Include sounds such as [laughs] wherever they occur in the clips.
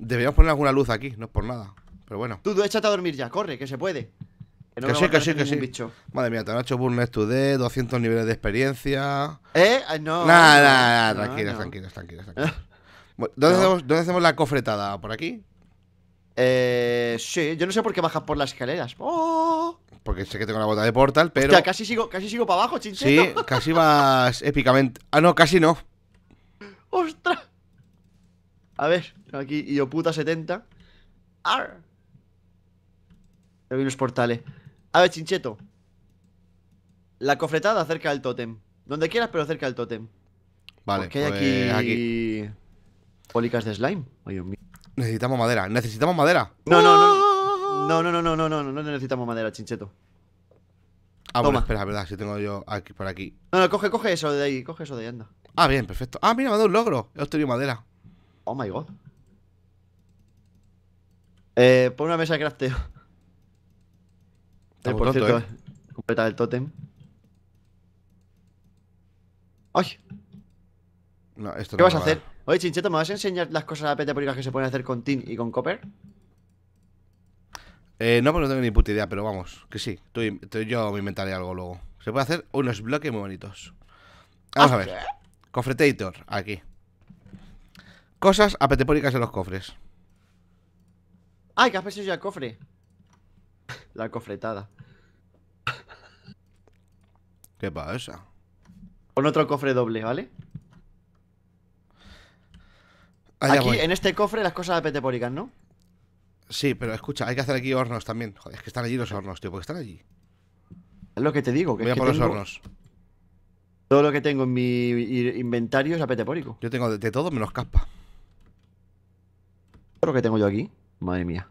Deberíamos poner alguna luz aquí, no es por nada. Pero bueno. Tú, tú échate a dormir ya, corre, que se puede. Que, sí, que sí, que sí. Bicho. Madre mía, te han hecho to Today, 200 niveles de experiencia. ¿Eh? No. Nada, nada, nah, tranquila no. tranquilo [laughs] ¿Dónde, hacemos, ¿Dónde hacemos la cofretada? ¿Por aquí? Eh, sí, yo no sé por qué bajas por las escaleras. ¡Oh! Porque sé que tengo la bota de portal, pero. Hostia, casi sigo, casi sigo para abajo, chinchito Sí, casi vas épicamente. Ah, no, casi no. [laughs] ¡Ostras! A ver, aquí, yo puta 70 ¡Ar! Te unos portales. A ver, Chincheto. La cofretada cerca del tótem. Donde quieras, pero cerca del tótem. Vale. Porque hay pues aquí... aquí... Pólicas de slime. Ay, Dios mío. Necesitamos madera. Necesitamos madera. No, no, no. No, no, no, no, no, no, no, necesitamos madera, Chincheto. Ah, Toma. bueno, espera, verdad, si tengo yo aquí por aquí. No, no, coge, coge eso de ahí, coge eso de ahí, anda. Ah, bien, perfecto. Ah, mira, me ha dado un logro. He obtenido madera. Oh my god. Eh, pon una mesa de crafteo. Eh, por cierto, eh. eh, completar el tótem. ¡Ay! No, esto ¿Qué vas a hacer? Oye, Chincheto, ¿me vas a enseñar las cosas petapúricas que se pueden hacer con Tin y con Copper? Eh, no, pues no tengo ni puta idea, pero vamos, que sí. yo me inventaré algo luego. Se puede hacer unos bloques muy bonitos. Vamos a ver. Cofretator aquí. Cosas apetepóricas en los cofres. ¡Ay, que has ya el cofre! La cofretada. ¿Qué pasa? Con otro cofre doble, ¿vale? aquí, en este cofre, las cosas apetepóricas, ¿no? Sí, pero escucha, hay que hacer aquí hornos también. Joder, es que están allí los hornos, tío, porque están allí. Es lo que te digo, que Voy a por los hornos. Todo lo que tengo en mi inventario es apetepórico. Yo tengo de, de todo menos caspa. ¿Qué tengo yo aquí? Madre mía.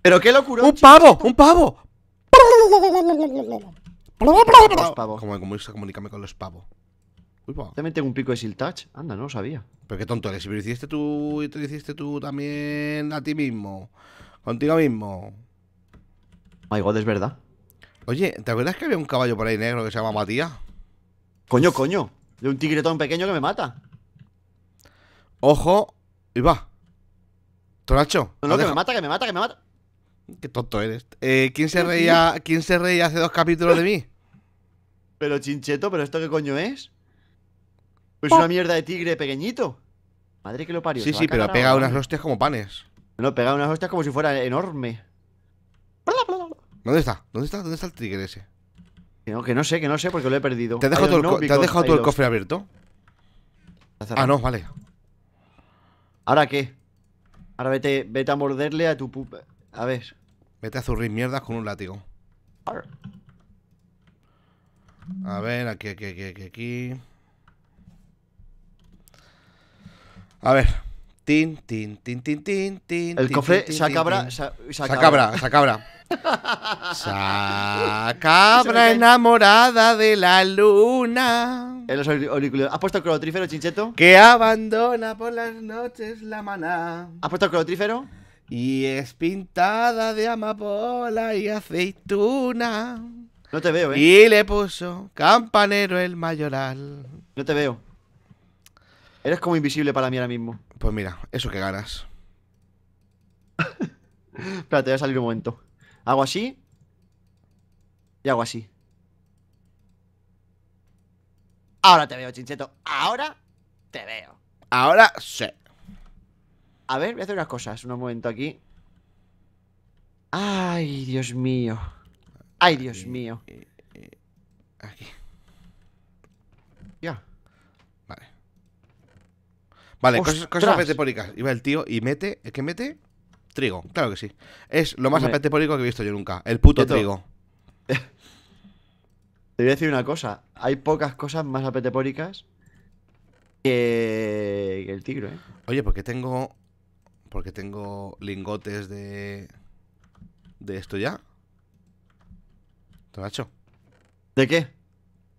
¡Pero qué locura! ¡Un pavo! ¡Un pavo! ¿Cómo, cómo a comunicarme con los pavos? Uy, También tengo un pico de touch Anda, no lo sabía. Pero qué tonto eres. Si lo hiciste tú y te lo hiciste tú también a ti mismo. Contigo mismo. Oh my god, es verdad. Oye, ¿te acuerdas que había un caballo por ahí negro que se llama Matías? Coño, coño. De un tigre tan pequeño que me mata. Ojo y va. Toracho. No, no, que me mata, que me mata, que me mata. Qué tonto eres. Eh, ¿quién, se [laughs] reía, ¿Quién se reía hace dos capítulos de mí? Pero Chincheto, ¿pero esto qué coño es? Pues una mierda de tigre pequeñito. Madre que lo parió. Sí, sí, pero ha pegado unas hostias como panes. No, pegado unas hostias como si fuera enorme. ¿Dónde está? ¿Dónde está? ¿Dónde está el tigre ese? Que no, sé, que no sé porque lo he perdido. ¿Te has dejado, el cofre abierto? Ah, no, vale. ¿Ahora qué? Ahora vete, vete a morderle a tu pupa. A ver. Vete a zurrir mierdas con un látigo. A ver, aquí, aquí, aquí, aquí, aquí. A ver. Tin, tin, tin, tin, tin, tin. El cofre se acabra. se acabra. Se acabra. Cabra [laughs] enamorada de la luna. En ¿Has puesto el Chincheto? Que abandona por las noches la maná. ¿Has puesto el crotrífero? Y es pintada de amapola y aceituna. No te veo, ¿eh? Y le puso campanero el mayoral. No te veo. Eres como invisible para mí ahora mismo. Pues mira, eso que ganas. [laughs] Espérate, voy a salir un momento. Hago así. Y hago así. Ahora te veo, Chincheto. Ahora te veo. Ahora sé A ver, voy a hacer unas cosas. Un momento aquí. Ay, Dios mío. Ay, Dios mío. aquí. Ya. Vale. Vale, cosas, metepóricas. Iba el tío y mete. Es que mete? Trigo, claro que sí. Es lo más apetepórico que he visto yo nunca. El puto trigo. [laughs] Te voy a decir una cosa. Hay pocas cosas más apetepóricas que... el tigre. ¿eh? Oye, porque tengo. Porque tengo lingotes de. de esto ya. ¿De qué?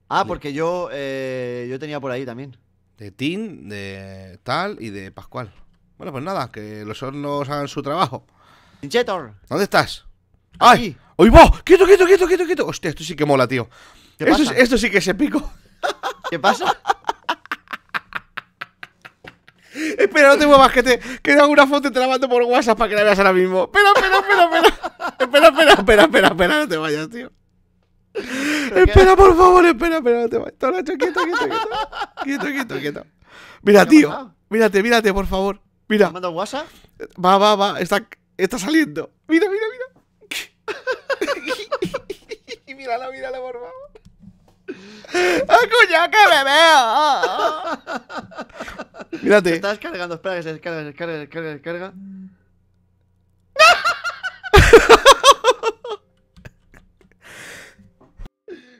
Ah, porque yo. Eh, yo tenía por ahí también. De Tin, de tal y de Pascual. Bueno, pues nada, que los hornos hagan su trabajo. ¿Dónde estás? ¡Ay! ¡Oy, vos! ¡Quieto, quieto, quieto, quieto, quieto! Hostia, esto sí que mola, tío. ¿Qué esto, pasa? esto sí que se pico. ¿Qué pasa? [laughs] espera, no te muevas, que te que una foto y te la mando por WhatsApp para que la veas ahora mismo. Espera, espera, espera, espera. espera, espera, espera, espera, espera, no te vayas, tío. Espera, por favor, espera, espera, no te vayas. Todo quieto, quieto, quieto. Quieto, quieto, quieto. Mira, tío. Mírate, mírate, por favor. Mira. manda WhatsApp? Eh, va, va, va. Está, está saliendo. Mira, mira, mira. y [laughs] mírala, mírala, por favor. ¡El [laughs] ¡Ah, cuñado, que me veo! [laughs] Mírate. Se está descargando, espera que se descarga, se descarga, se descarga, descarga.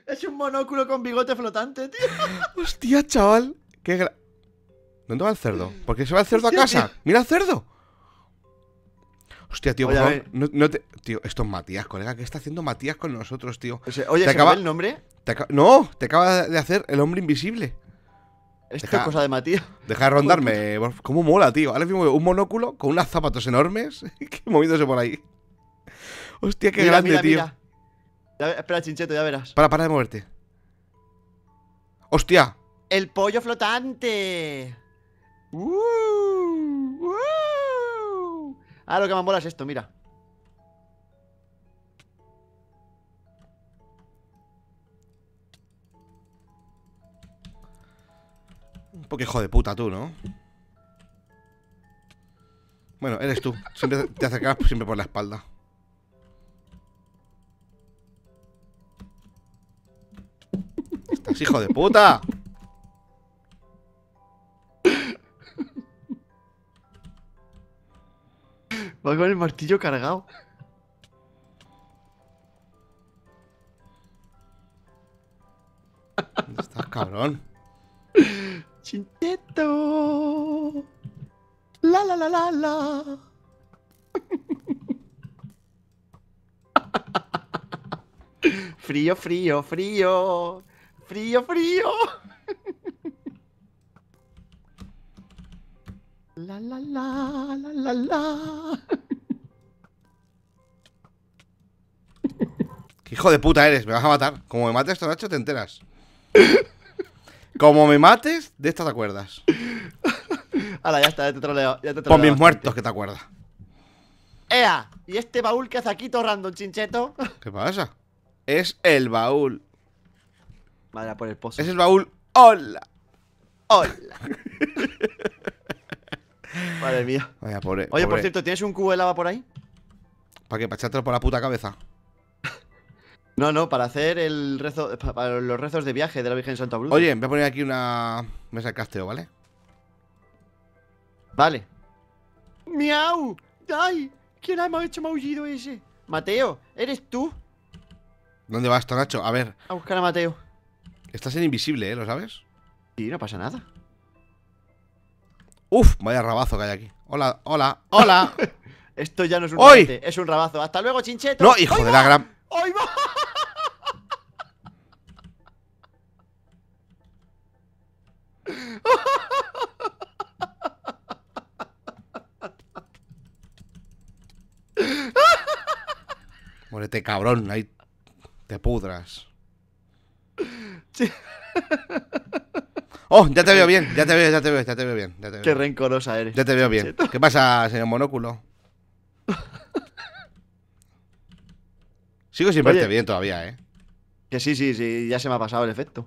es un monóculo con bigote flotante, tío. Hostia, chaval. Qué gra... ¿Dónde va el cerdo? ¿Por qué se va el cerdo a casa? ¡Mira el cerdo! Hostia, tío, por favor, Tío, esto es Matías, colega. ¿Qué está haciendo Matías con nosotros, tío? oye, ¿se acaba... el nombre? No, te acaba de hacer el hombre invisible. Esta cosa de Matías. Deja de rondarme. ¿Cómo mola, tío? Ahora mismo un monóculo con unas zapatos enormes [laughs] que moviéndose por ahí. Hostia, qué grande, tío. espera, chincheto, ya verás. Para, para de moverte. ¡Hostia! ¡El pollo flotante! Uh, uh. lo que me mola es esto, mira. Un poco hijo de puta tú, ¿no? Bueno, eres tú. te acercas siempre por la espalda. ¡Estás hijo de puta! Va con el martillo cargado. ¿Dónde estás, cabrón? Chinteto. La la la la la. [laughs] frío, frío, frío. Frío, frío. La la la la la [laughs] ¿Qué hijo de puta eres? Me vas a matar. Como me mates, Tonacho, te enteras. [laughs] Como me mates, de esta te acuerdas. [laughs] Ahora ya está, ya te troleo. Ya te troleo con mis muertos que te acuerdas. ¡Ea! ¿Y este baúl que hace aquí torrando un chincheto? ¿Qué pasa? Es el baúl. Madre, por el pozo. Es el baúl. ¡Hola! ¡Hola! [laughs] Madre mía. Oye, por cierto, ¿tienes un cubo de lava por ahí? ¿Para qué? ¿Para por la puta cabeza? [laughs] No, no, para hacer el rezo, los rezos de viaje de la Virgen Santa Bruna. Oye, voy a poner aquí una mesa de casteo, ¿vale? Vale. ¡Miau! ¡Ay! ¿Quién ha hecho maullido ese? Mateo, ¿eres tú? ¿Dónde vas, Tonacho? A ver. A buscar a Mateo. Estás en invisible, ¿eh? ¿Lo sabes? Sí, no pasa nada. Uf, vaya rabazo que hay aquí. Hola, hola, hola. [laughs] Esto ya no es un ¡Hoy! es un rabazo. Hasta luego, chincheto. No, hijo de la gran. ¡Hoy va! Muérete, cabrón, ahí te pudras. Sí. Oh, ya te veo bien, ya te veo, ya te veo, ya te veo bien. Qué rencorosa eres. Ya te veo bien. ¿Qué pasa, señor Monóculo? [laughs] Sigo sin verte bien todavía, ¿eh? Que sí, sí, sí, ya se me ha pasado el efecto.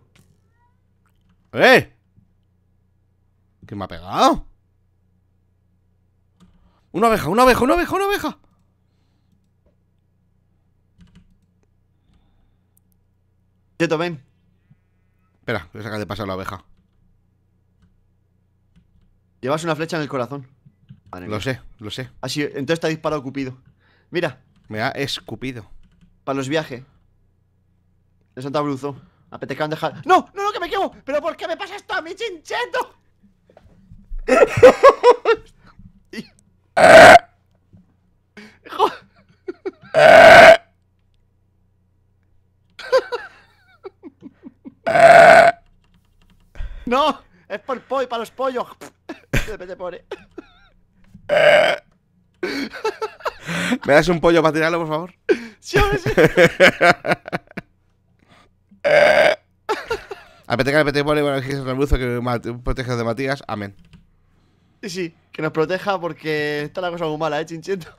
¡Eh! ¿Qué me ha pegado? ¡Una oveja, una oveja, una oveja, una oveja! Cheto, ven. Espera, voy a sacar de paso la oveja. Llevas una flecha en el corazón. lo sé, lo sé. Así, ah, entonces te ha disparado Cupido. Mira. Me ha escupido. Para los viajes. De Santa Bruzo. Apetecan dejar. ¡No! ¡No, no, que me quemo! ¿Pero por qué me pasa esto a mí, chincheto? [laughs] ¡No! ¡Es por para los pollos! se pone. [laughs] ¿Me das un pollo para tirarlo, por favor? Sí, hombre, sí. Apetece [laughs] que y pone, bueno, que el buzo que protege de Matías. Amén. Sí, sí, que nos proteja porque está la cosa muy mala, ¿eh, Chincheto?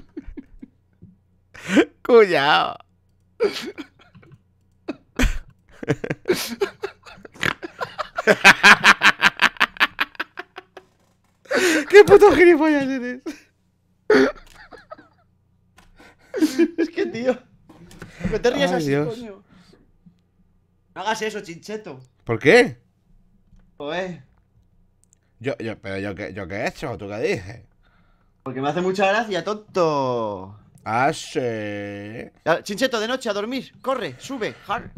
[laughs] Cuidado. ¡Qué puto gilipollas eres! es que, tío. No te rías así, coño. No hagas eso, chincheto. ¿Por qué? Joder. Yo, yo, pero yo, ¿qué, yo qué he hecho, tú qué dije. Porque me hace mucha gracia, tonto. Ah, Chincheto, de noche a dormir. Corre, sube, hard.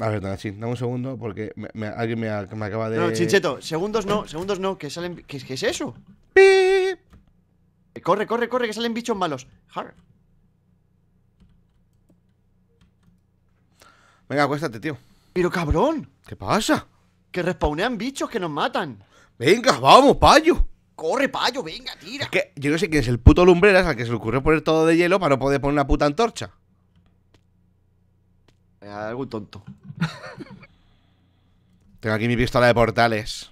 A ver, dame un segundo porque alguien me, acaba de. No, Chincheto, segundos no, segundos no, que salen. ¿Qué, es eso? ¡Pip! Corre, corre, corre, que salen bichos malos. Venga, acuéstate, tío. Pero cabrón. ¿Qué pasa? Que respawnean bichos que nos matan. Venga, vamos, payo. Corre, payo, venga, tira. yo no sé quién es el puto lumbreras al que se le ocurrió poner todo de hielo para no poder poner una puta antorcha. Eh, algo tonto. [laughs] Tengo aquí mi pistola de portales.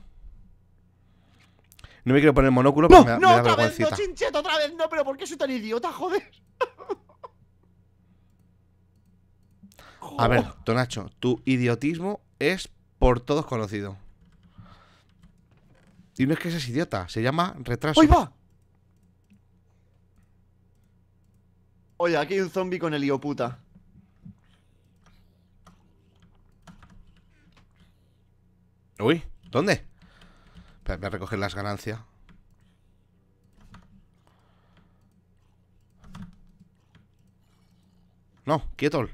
No me quiero poner monóculo, pero no, me da, no, otra vez, no, chincheto, otra vez, no, pero ¿por qué soy tan idiota, joder? [laughs] A ver, Tonacho, tu idiotismo es por todos conocido. Y no es que seas idiota, se llama retraso. ¡Oye, va! Oye, aquí hay un zombie con el puta. Uy, ¿dónde? voy a recoger las ganancias. No, quieto.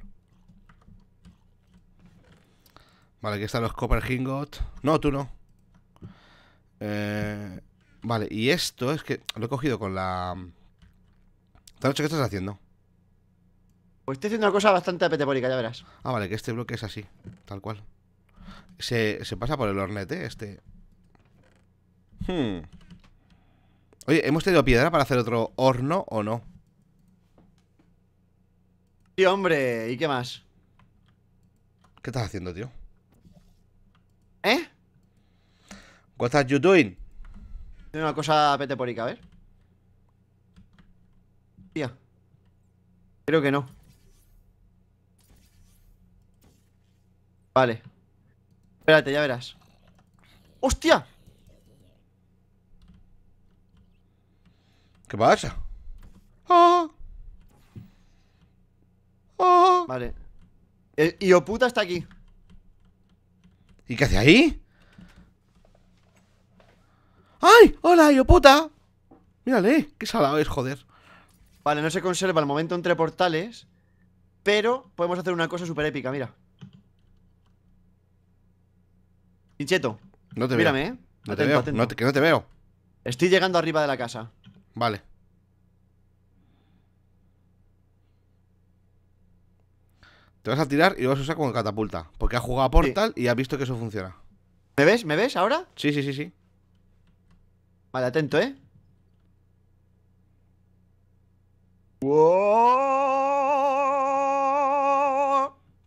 Vale, aquí están los Copper Hingot. No, tú no. Eh, vale, y esto es que lo he cogido con la... noche ¿qué estás haciendo? Pues estoy haciendo una cosa bastante apetebólica, ya verás. Ah, vale, que este bloque es así, tal cual. Se, pasa por el hornete este. Hmm. Oye, ¿hemos tenido piedra para hacer otro horno o no? Sí, hombre, ¿y qué más? ¿Qué estás haciendo, tío? ¿Eh? What are you doing? Una cosa peteporica, a ver. Tía. Creo que no. Vale. Espérate, ya verás. ¡Hostia! ¿Qué pasa? ¡Ah! Oh, Vale. El Ioputa está aquí. ¿Y qué hace ahí? ¡Ay! ¡Hola, Ioputa! Mírale, qué salado es, joder. Vale, no se conserva el momento entre portales. Pero podemos hacer una cosa súper épica, mira. Pincheto. No te mírame, ¿eh? No te veo. que no te veo. Estoy llegando arriba de la casa. Vale. Te vas a tirar y lo vas a usar como catapulta. Porque ha jugado a Portal y ha visto que eso funciona. ¿Me ves? ¿Me ves ahora? Sí, sí, sí, sí. Vale, atento, ¿eh? ¡Wow!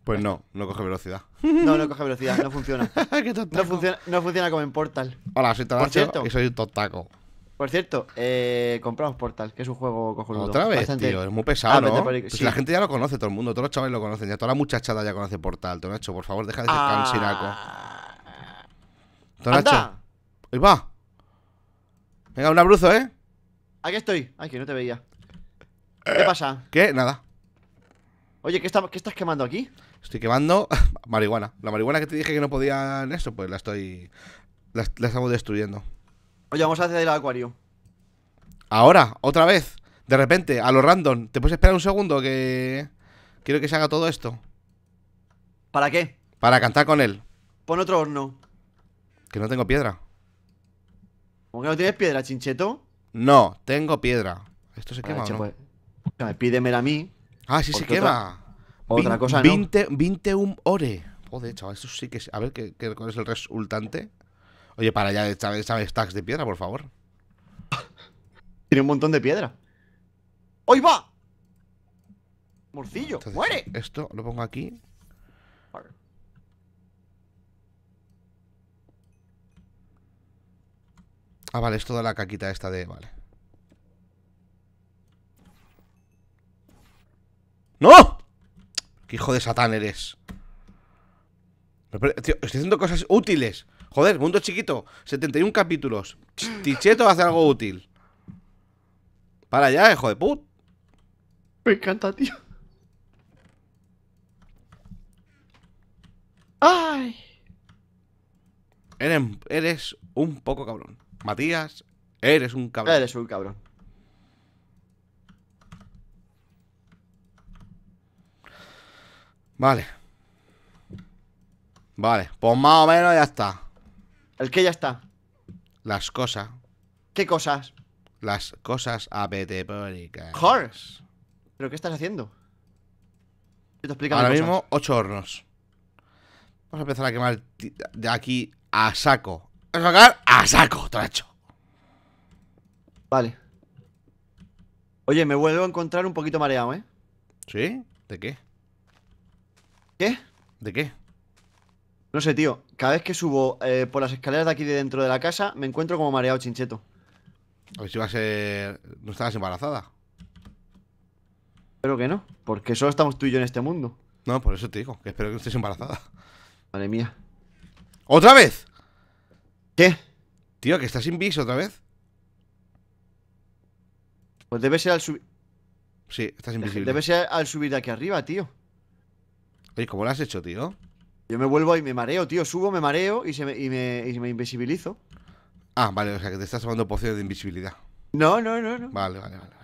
Pues no, no coge velocidad. [laughs] No, no coge velocidad, no funciona. [laughs] no funciona. No funciona como en Portal. Hola, soy Totaco y soy un tontaco. Por cierto, eh, compramos Portal, que es un juego cojonudo. Otra vez, tío, es muy pesado, ah, ¿no? Pues La gente ya lo conoce, todo el mundo, todos los chavales lo conocen, ya toda la muchachada ya conoce Portal. Tonacho, por favor, deja de ser ah... cansinaco. Tonacho. Ahí va. Venga, un abruzo, ¿eh? Aquí estoy. Ay, que no te veía. ¿Qué eh, pasa? ¿Qué? Nada. Oye, ¿qué estás quemando aquí? Estoy quemando [laughs] marihuana. La marihuana que te dije que no podía en eso, pues la estoy. La, estamos destruyendo. Oye, vamos a hacer el acuario. Ahora, otra vez. De repente, a lo random. ¿Te puedes esperar un segundo que. Quiero que se haga todo esto? ¿Para qué? Para cantar con él. Pon otro horno. Que no tengo piedra. ¿Cómo que no tienes piedra, chincheto? No, tengo piedra. Esto se quema, o ¿no? pues, pídemela a mí. Ah, sí se quema. Otra cosa, 20, 21 ore Joder, chaval, eso sí que A ver, ¿qué, cuál es el resultante? Oye, para allá, ¿sabes stacks de piedra, por favor? Tiene un montón de piedra. ¡Hoy va! ¡Morcillo! ¡Muere! Esto lo pongo aquí. Ah, vale, es toda la caquita esta de. Vale. hijo de Satán eres. estoy haciendo cosas útiles. Joder, mundo chiquito. 71 capítulos. Ticheto hace algo útil. Para allá, hijo de put. Me encanta, tío. ¡Ay! eres un poco cabrón. Matías, eres un cabrón. Eres un cabrón. Vale. Vale, pues más o menos ya está. ¿El qué ya está? Las cosas. ¿Qué cosas? Las cosas apetepóricas. ¡Horse! ¿Pero qué estás haciendo? te explico Ahora mismo, ocho hornos. Vamos a empezar a quemar de aquí a saco. A sacar a saco, tracho. Vale. Oye, me vuelvo a encontrar un poquito mareado, ¿eh? ¿Sí? ¿De qué? ¿Qué? ¿De qué? No sé, tío. Cada vez que subo eh, por las escaleras de aquí de dentro de la casa, me encuentro como mareado chincheto. A pues ver si va a ser. ¿No estabas embarazada? Espero que no, porque solo estamos tú y yo en este mundo. No, por eso te digo, que espero que no estés embarazada. Madre mía. ¿Otra vez? ¿Qué? Tío, que estás invis otra vez. Pues debe ser al subir. Sí, estás invisible. Debe ser al subir de aquí arriba, tío. Oye, ¿cómo lo has hecho, tío? Yo me vuelvo y me mareo, tío. Subo, me mareo y, me, invisibilizo. Ah, vale, o sea que te estás tomando pociones de invisibilidad. No, no, no, no. Vale, vale, vale. vale.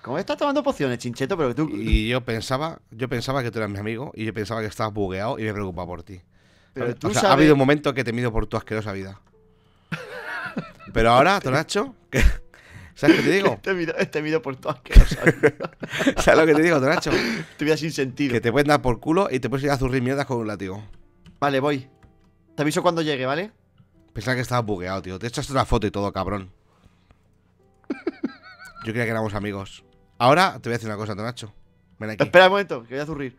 ¿Cómo estás tomando pociones, chincheto? Pero tú. Y yo pensaba, yo pensaba que tú eras mi amigo y yo pensaba que estabas bugueado y me preocupaba por ti. Pero tú o sea, ha habido un momento que te mido por tu asquerosa vida. [laughs] Pero ahora, Tonacho, ¿Qué? [laughs] ¿Sabes qué te digo? Te miro te por todas que no sabes. [laughs] ¿Sabes lo que te digo, Tonacho? Te vida sin sentido. Que te puedes dar por culo y te puedes ir a zurrir mierdas con un látigo. Vale, voy. Te aviso cuando llegue, ¿vale? Pensaba que estaba bugueado, tío. Te echaste una foto y todo, cabrón. Yo creía que éramos amigos. Ahora te voy a decir una cosa, Tonacho. Ven aquí. Espera un momento, que voy a zurrir.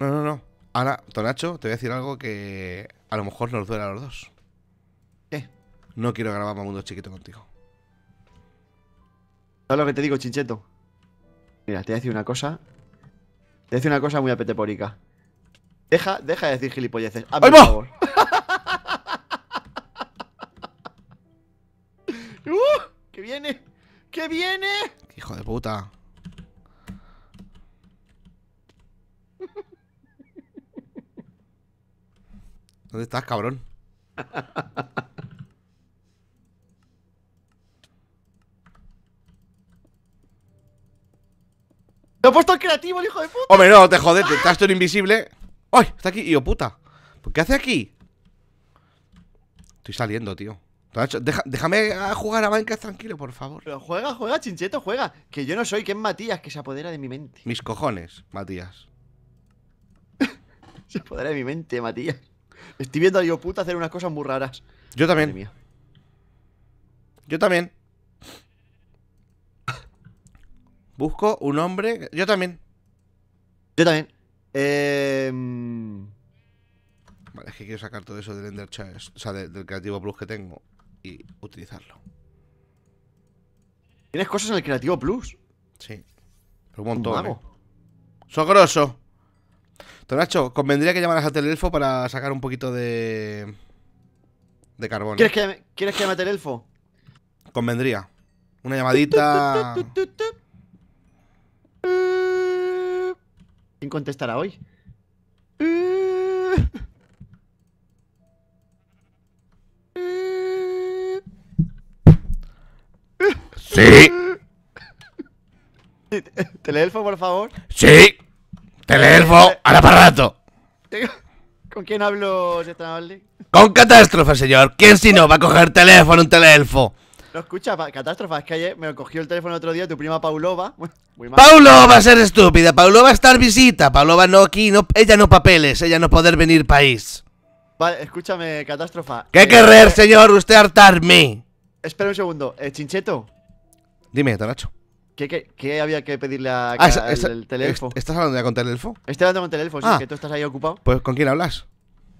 No, no, no. Ahora, Tonacho, te voy a decir algo que a lo mejor nos duele a los dos. No quiero grabar más Mundo Chiquito contigo. ¿Sabes lo que te digo, Chincheto? Mira, te voy a decir una cosa. Te voy a decir una cosa muy apetepórica. Deja, deja de decir gilipolleces. por favor. [laughs] ¡Uh! ¡Que viene! ¡Que viene! ¡Hijo de puta! ¿Dónde estás, cabrón? [laughs] ¡Lo he puesto creativo hijo de puta! Hombre, no, te jodes, te estás invisible. ¡Ay! Está aquí, yo puta. qué hace aquí? Estoy saliendo, tío. déjame jugar a Minecraft tranquilo, por favor. juega, juega, chincheto, juega. Que yo no soy, que es Matías, que se apodera de mi mente. Mis cojones, Matías. [laughs] se apodera de mi mente, Matías. Estoy viendo a yo puta hacer unas cosas muy raras. Yo también. Yo también. Busco un hombre. Yo también. Yo también. Em, vale, es que quiero sacar todo eso del Ender Chest, o sea, del Creativo Plus que tengo y utilizarlo. ¿Tienes cosas en el Creativo Plus? Sí. Pero un montón. ¿eh? ¡Sogroso! Tonacho, convendría que llamaras a Telelfo para sacar un poquito de. de carbón. ¿Quieres ¿eh? que, ¿quieres que llame a Telelfo? Convendría. Una llamadita. [laughs] ¿Quién contestará hoy? Sí. Teleelfo, por favor. Sí. Teleelfo, para rato! ¿Con quién hablo, Con catástrofe, señor. ¿Quién si no va a coger teléfono un teleelfo? No escucha, Catástrofa, es que ayer me cogió el teléfono otro día tu prima Paulova. [laughs] Muy mal. Paulova ser estúpida, Paulova estar visita, Paulova no aquí, no, ella no papeles, ella no poder venir país. Vale, escúchame, catástrofa. ¿Qué eh, querer, eh, señor? Usted hartarme. Espera un segundo, eh, Chincheto. Dime, Toracho ¿Qué, había que pedirle a, ah, el, ¿Estás hablando ya con teléfono? Estoy hablando con teléfono, sí, ah. que tú estás ahí ocupado. Pues ¿con quién hablas?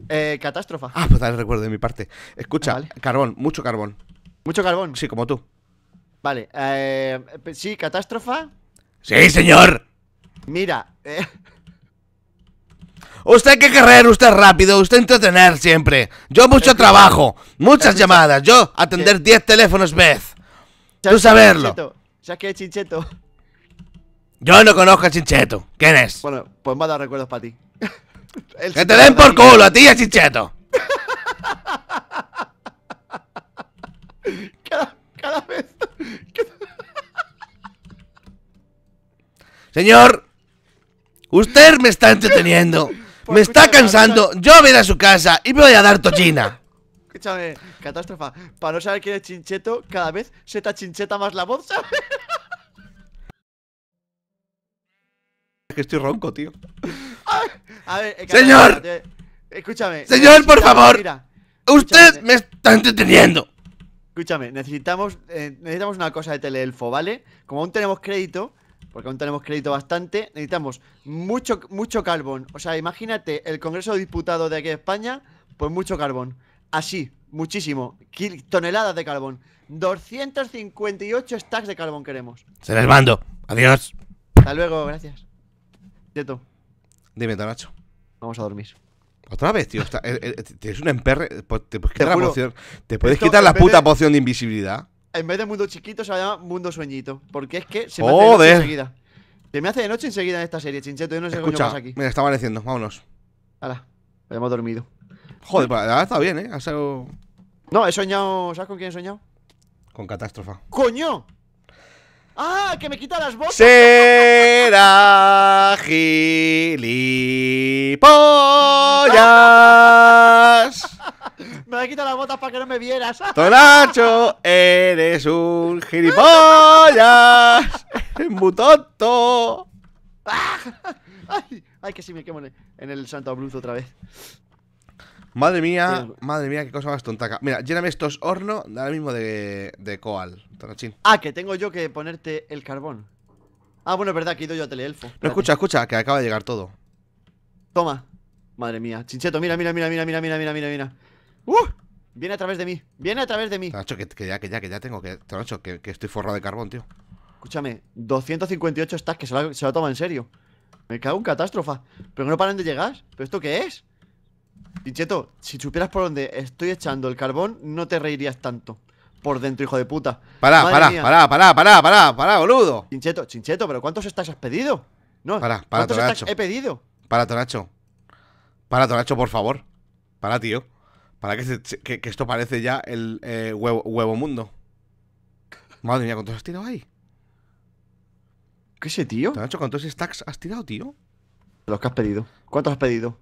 Eh, catástrofa. Ah, pues dale recuerdo de mi parte. Escucha, ah, carbón, mucho carbón. Mucho carbón, sí, como tú. Vale, eh, sí, catástrofa. Sí, señor. Mira. Eh. Usted hay que correr, usted rápido, usted entretener siempre. Yo mucho trabajo, muchas llamadas, yo atender 10 teléfonos vez. Tú saberlo. ¿Sabes qué es Chincheto? Yo no conozco a Chincheto. ¿Quién es? Bueno, pues me ha dado recuerdos para ti. [laughs] ¡Que te den por culo a ti, a Chincheto! [laughs] Señor, usted me está entreteniendo. Me está cansando. Yo voy a su casa y me voy a dar tochina. Escúchame, catástrofa. Para no saber quién es Chincheto, cada vez se te chincheta más la voz, que estoy ronco, tío. Eh, Señor. Eh, escúchame. Señor, por favor. usted me está entreteniendo. Escúchame, necesitamos, eh, necesitamos una cosa de Teleelfo, ¿vale? Como aún tenemos crédito, porque aún tenemos crédito bastante, necesitamos mucho, mucho carbón. O sea, imagínate el Congreso de Diputados de aquí de España, pues mucho carbón. Así, muchísimo. Toneladas de carbón. 258 stacks de carbón queremos. Se les mando. Adiós. Hasta luego, gracias. Tieto. Dime, Tonacho. Vamos a dormir. Otra vez, tío. Está, eh, eh, un emperre. Eh, pues, te puedes quitar, la, poción, te puedes quitar la puta poción de invisibilidad. En vez de mundo chiquito, se va a llamar mundo sueñito. Porque es que se me hace de noche enseguida. Se me hace de noche enseguida en esta serie, chincheto. Yo no sé cómo aquí. Mira, está amaneciendo. Vámonos. Hala. Hemos dormido. Joder, pues, está bien, ¿eh? Ha No, he soñado. ¿Sabes con quién he soñado? Con Catástrofa. ¡Coño! ¡Ah! ¡Que me quita las botas! Será Gili gilipollas. [laughs] me voy a las botas para que no me vieras. [laughs] Tonacho, eres un gilipollas. [laughs] eres Ay, que sí me quemo en el santo Blues otra vez. Madre mía, eh. madre mía, qué cosa más tontaca. Mira, lléname estos hornos ahora mismo de, Coal, Tonachín. Ah, que tengo yo que ponerte el carbón. Ah, bueno, es verdad que he ido yo a Teleelfo. No, escucha, escucha, que acaba de llegar todo. Toma. Madre mía. Chincheto, mira, mira, mira, mira, mira, mira, mira, mira, mira. ¡Uh! Viene a través de mí. Viene a través de mí. que, que ya, que ya, que ya tengo que. han que, que estoy forrado de carbón, tío. Escúchame, 258 stacks, que se lo, toma en serio. Me cago en catástrofa. Pero no paran de llegar. ¿Pero esto qué es? Chincheto, si supieras por dónde estoy echando el carbón, no te reirías tanto. Por dentro, hijo de puta. Pará, para, pará, para, pará, pará, pará, pará, boludo. Chincheto, chincheto, pero ¿cuántos stacks has pedido? No, pará, pará, ¿cuántos stacks he pedido? Para, Tonacho. Para, Tonacho, por favor. Para, tío. Para que, esto parece ya el eh, huevo, mundo. Madre mía, ¿cuántos has tirado ahí? ¿Qué ese, tío? Tonacho, ¿cuántos stacks has tirado, tío? Los que has pedido. ¿Cuántos has pedido?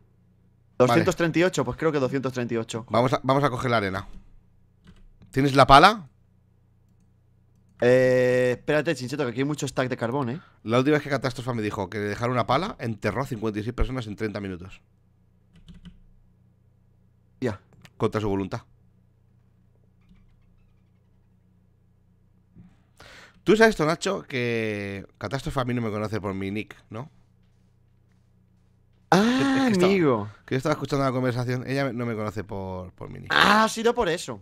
238, pues creo que 238. Vamos vamos a coger la arena. ¿Tienes la pala? Eh, espérate, Chincheto, que aquí hay mucho stack de carbón, ¿eh? La última vez que Catástrofa me dijo que dejar una pala enterró a 56 personas en 30 minutos. Ya. Contra su voluntad. Tú sabes esto, Nacho, que Catástrofa a mí no me conoce por mi nick, ¿no? Ah, amigo. que yo estaba escuchando la conversación. Ella no me conoce por, por mi nick. Ah, ha sido por eso.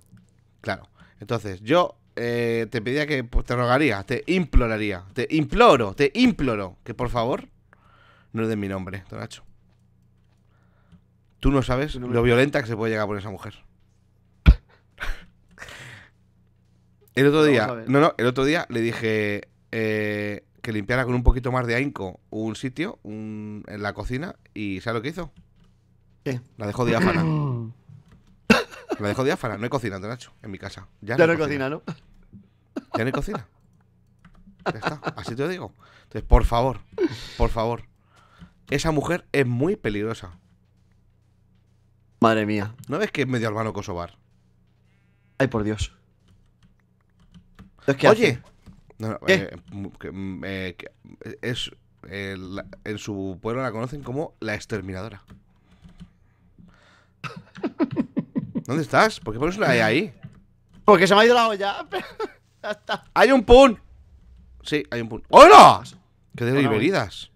Claro. Entonces, yo eh, te pedía que pues, te rogaría, te imploraría, te imploro, te imploro que por favor no le den mi nombre, donacho Tú no sabes lo violenta que se puede llegar por esa mujer. [laughs] el otro día, no, no, el otro día le dije eh, que limpiara con un poquito más de ahínco un sitio un, en la cocina y ¿sabes lo que hizo? ¿Qué? La dejó diáfana. [clears throat] La dejo diáfana, no hay cocina, Nacho, en mi casa. Ya, no, hay cocina, ¿no? Ya no hay cocina. está, así te lo digo. Entonces, por favor, por favor. Esa mujer es muy peligrosa. Madre mía. ¿No ves que es medio albano Kosovar? Ay, por Dios. Oye. No, es, en su pueblo la conocen como la exterminadora. [laughs] ¿Dónde estás? ¿Por qué pones una hay e ahí? Porque se me ha ido la olla. [laughs] ¡Hay un pun! Sí, hay un pun. ¡Hola! ¡Qué heridas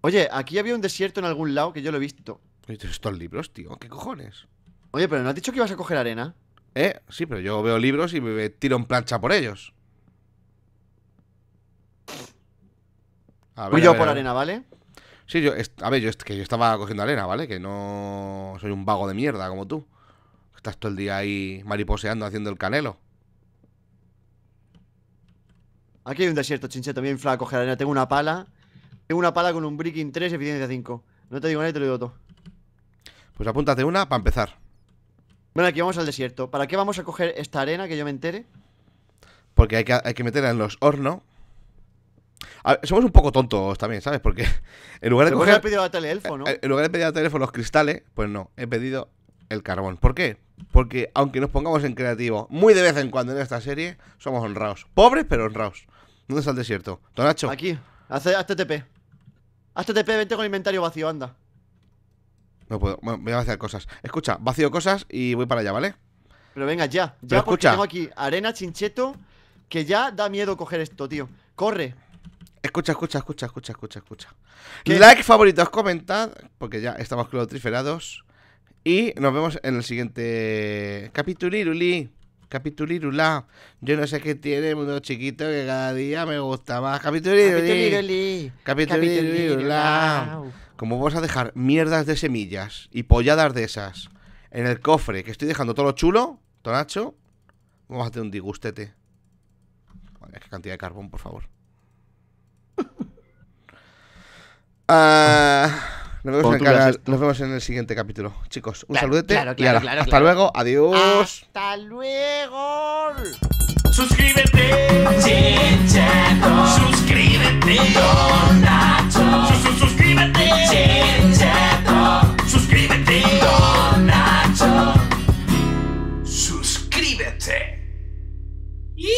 Oye, aquí había un desierto en algún lado que yo lo he visto. Estos libros, tío, ¿qué cojones? Oye, pero ¿no has dicho que ibas a coger arena? Eh, sí, pero yo veo libros y me tiro en plancha por ellos. Voy yo por arena, ¿vale? Sí, yo, a ver, yo, que yo estaba cogiendo arena, ¿vale? Que no soy un vago de mierda como tú. Estás todo el día ahí mariposeando, haciendo el canelo. Aquí hay un desierto, chincheto, también flaco, coger arena. Tengo una pala. Tengo una pala con un breaking 3, eficiencia 5. No te digo nada y te lo digo todo. Pues apúntate una para empezar. Bueno, aquí vamos al desierto. ¿Para qué vamos a coger esta arena que yo me entere? Porque hay que, hay que meterla en los hornos somos un poco tontos también, ¿sabes? Porque [laughs] en lugar de coger. pedido la ¿no? En lugar de pedir a teléfono los cristales, pues no, he pedido el carbón. ¿Por qué? Porque aunque nos pongamos en creativo muy de vez en cuando en esta serie, somos honrados. Pobres, pero honrados. ¿Dónde está el desierto? Tonacho. Aquí. Haz, TP TTP. TP vente con inventario vacío, anda. No puedo. voy a hacer cosas. Escucha, vacío cosas y voy para allá, ¿vale? Pero venga, ya. Ya escucha. tengo aquí arena, chincheto, que ya da miedo coger esto, tío. Corre. Escucha, escucha, escucha, escucha, escucha, escucha. Like, favoritos, comentad, porque ya estamos clotriferados. Y nos vemos en el siguiente capituliruli. Capitulirula. Yo no sé qué tiene, mundo chiquito, que cada día me gusta más. Capituliruli. Capitulirula. Como vamos a dejar mierdas de semillas y polladas de esas en el cofre, que estoy dejando todo lo chulo, Tonacho, vamos a hacer un digustete. Vale, qué cantidad de carbón, por favor. Ah, nos, vemos en el nos, vemos en el siguiente capítulo. Chicos, un saludete. Claro, hasta luego, adiós. Hasta luego. Suscríbete. Chincheto. Suscríbete. Don Nacho. Suscríbete. Chincheto. Suscríbete. Don Nacho. Suscríbete. y